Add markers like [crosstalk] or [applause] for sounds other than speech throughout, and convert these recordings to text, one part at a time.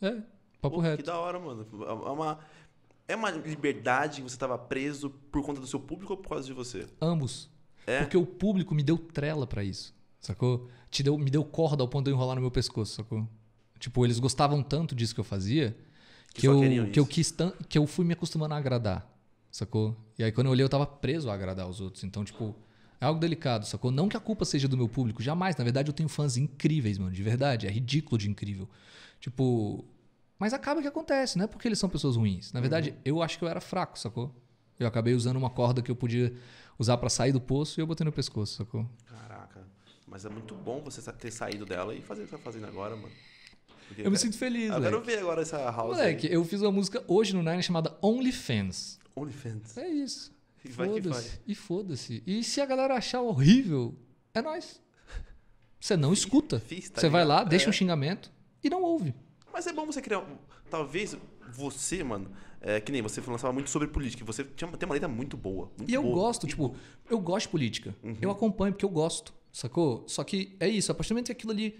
É, papo Pô, reto. Que da hora, mano. É uma, é uma liberdade que você estava preso por conta do seu público ou por causa de você? Ambos. É? Porque o público me deu trela para isso, sacou? Te deu, me deu corda ao ponto de eu enrolar no meu pescoço, sacou? Tipo, eles gostavam tanto disso que eu fazia que, que eu, que eu, quis que eu fui me acostumando a agradar, sacou? E aí quando eu olhei eu tava preso a agradar os outros. Então, tipo é algo delicado, sacou? Não que a culpa seja do meu público, jamais. Na verdade, eu tenho fãs incríveis, mano, de verdade. É ridículo de incrível. Tipo. Mas acaba que acontece, não é porque eles são pessoas ruins. Na verdade, uhum. eu acho que eu era fraco, sacou? Eu acabei usando uma corda que eu podia usar para sair do poço e eu botei no pescoço, sacou? Caraca. Mas é muito bom você ter saído dela e fazer o que tá fazendo agora, mano. Porque eu me sinto feliz, né? Eu quero ver agora essa house. Moleque, aí. eu fiz uma música hoje no Nine chamada Only Fans. Only Fans. É isso. E foda-se. E foda-se. E se a galera achar horrível, é nós. Você não escuta. Tá você vai lá, deixa é. um xingamento e não ouve. Mas é bom você criar. Talvez você, mano, é, que nem você lançava muito sobre política. Você tinha, tem uma letra muito boa. Muito e eu boa. gosto, tipo, eu gosto de política. Uhum. Eu acompanho porque eu gosto, sacou? Só que é isso, a partir do momento que aquilo ali.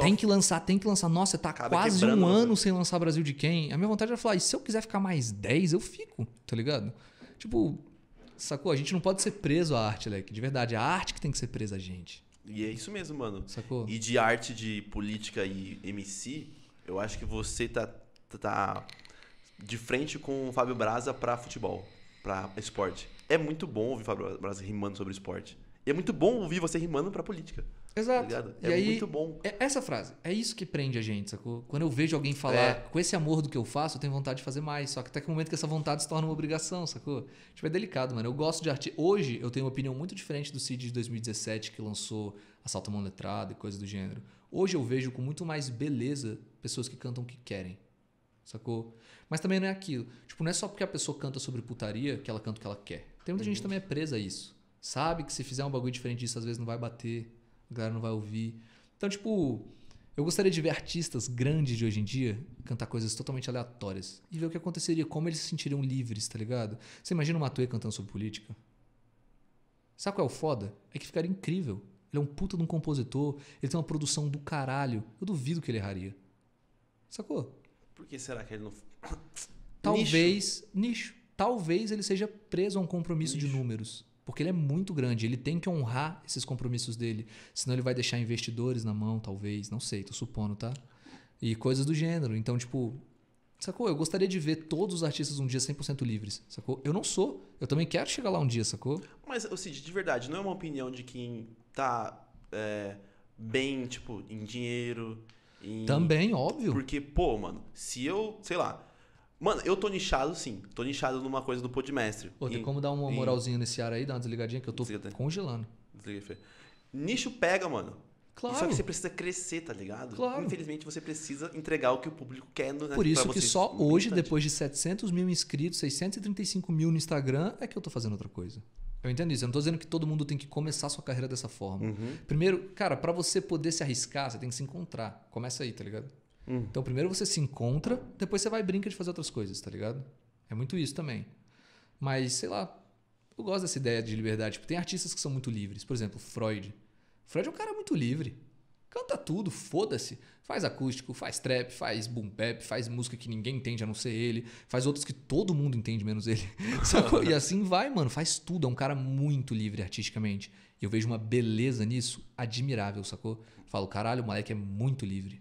tem que lançar, tem que lançar. Nossa, tá quase um ano sem lançar Brasil de quem? A minha vontade era é falar, e se eu quiser ficar mais 10, eu fico, tá ligado? Tipo, Sacou? A gente não pode ser preso à arte, Leque. De verdade, é a arte que tem que ser presa a gente. E é isso mesmo, mano. Sacou? E de arte, de política e MC, eu acho que você tá, tá de frente com o Fábio Braza pra futebol, pra esporte. É muito bom ouvir o Fábio Braza rimando sobre esporte. E é muito bom ouvir você rimando pra política. Tá Exato. Tá é aí, muito bom. É essa frase, é isso que prende a gente, sacou? Quando eu vejo alguém falar, é. com esse amor do que eu faço, eu tenho vontade de fazer mais. Só que até que momento que essa vontade se torna uma obrigação, sacou? Tipo, é delicado, mano. Eu gosto de arte. Hoje eu tenho uma opinião muito diferente do Cid de 2017, que lançou Assalto à Mão Letrada e coisa do gênero. Hoje eu vejo com muito mais beleza pessoas que cantam o que querem. Sacou? Mas também não é aquilo. Tipo, não é só porque a pessoa canta sobre putaria que ela canta o que ela quer. Tem muita uhum. gente que também é presa a isso. Sabe que se fizer um bagulho diferente disso, às vezes não vai bater, a galera não vai ouvir. Então, tipo, eu gostaria de ver artistas grandes de hoje em dia cantar coisas totalmente aleatórias e ver o que aconteceria, como eles se sentiriam livres, tá ligado? Você imagina o Matuê cantando sobre política? Sabe qual é o foda? É que ficaria incrível. Ele é um puta de um compositor, ele tem uma produção do caralho. Eu duvido que ele erraria. Sacou? Por que será que ele não. [coughs] Talvez. Nicho. nicho. Talvez ele seja preso a um compromisso nicho. de números porque ele é muito grande, ele tem que honrar esses compromissos dele, senão ele vai deixar investidores na mão, talvez, não sei, tô supondo, tá? E coisas do gênero. Então, tipo, sacou? Eu gostaria de ver todos os artistas um dia 100% livres, sacou? Eu não sou, eu também quero chegar lá um dia, sacou? Mas, o seja, de verdade, não é uma opinião de quem tá é, bem, tipo, em dinheiro. Em... Também, óbvio. Porque, pô, mano, se eu, sei lá, Mano, eu tô nichado sim. Tô nichado numa coisa do Podmestre. Pô, tem em, como dar uma moralzinha em... nesse ar aí, dar uma desligadinha que eu tô Desliga, congelando. Fê. Nicho pega, mano. É claro. Só que você precisa crescer, tá ligado? Claro. Infelizmente, você precisa entregar o que o público quer. Né, Por isso que só hoje, depois de 700 mil inscritos, 635 mil no Instagram, é que eu tô fazendo outra coisa. Eu entendo isso. Eu não tô dizendo que todo mundo tem que começar sua carreira dessa forma. Uhum. Primeiro, cara, para você poder se arriscar, você tem que se encontrar. Começa aí, tá ligado? Hum. Então, primeiro você se encontra, depois você vai e brinca de fazer outras coisas, tá ligado? É muito isso também. Mas, sei lá, eu gosto dessa ideia de liberdade. Tipo, tem artistas que são muito livres. Por exemplo, Freud. Freud é um cara muito livre. Canta tudo, foda-se. Faz acústico, faz trap, faz boom bap, faz música que ninguém entende a não ser ele, faz outros que todo mundo entende menos ele. [laughs] e assim vai, mano, faz tudo. É um cara muito livre artisticamente. E eu vejo uma beleza nisso admirável, sacou? Falo, caralho, o moleque é muito livre.